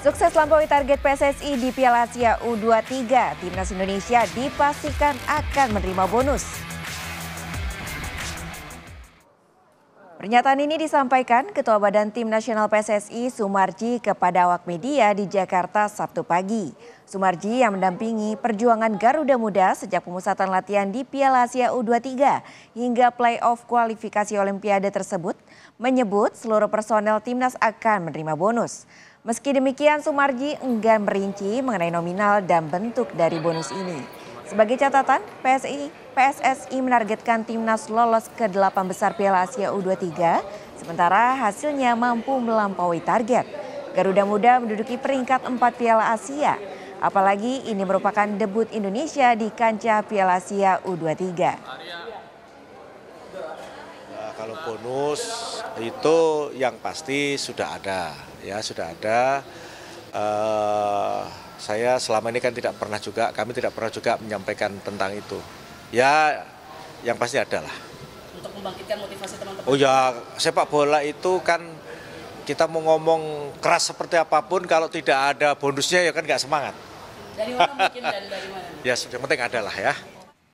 Sukses lampaui target PSSI di Piala Asia U23, timnas Indonesia dipastikan akan menerima bonus. Pernyataan ini disampaikan Ketua Badan Tim Nasional PSSI Sumarji kepada awak media di Jakarta Sabtu pagi. Sumarji yang mendampingi perjuangan Garuda Muda sejak pemusatan latihan di Piala Asia U23 hingga playoff kualifikasi Olimpiade tersebut menyebut seluruh personel timnas akan menerima bonus. Meski demikian, Sumarji enggan merinci mengenai nominal dan bentuk dari bonus ini. Sebagai catatan, PSI, PSSI menargetkan timnas lolos ke delapan besar Piala Asia U23, sementara hasilnya mampu melampaui target. Garuda Muda menduduki peringkat empat Piala Asia, apalagi ini merupakan debut Indonesia di kancah Piala Asia U23. Nah, kalau bonus itu yang pasti sudah ada ya sudah ada. Uh, saya selama ini kan tidak pernah juga, kami tidak pernah juga menyampaikan tentang itu. Ya, yang pasti adalah Untuk membangkitkan motivasi teman-teman. Oh ya, sepak bola itu kan kita mau ngomong keras seperti apapun kalau tidak ada bonusnya ya kan nggak semangat. Dari mana mungkin dan dari mana? ya, yang penting adalah ya.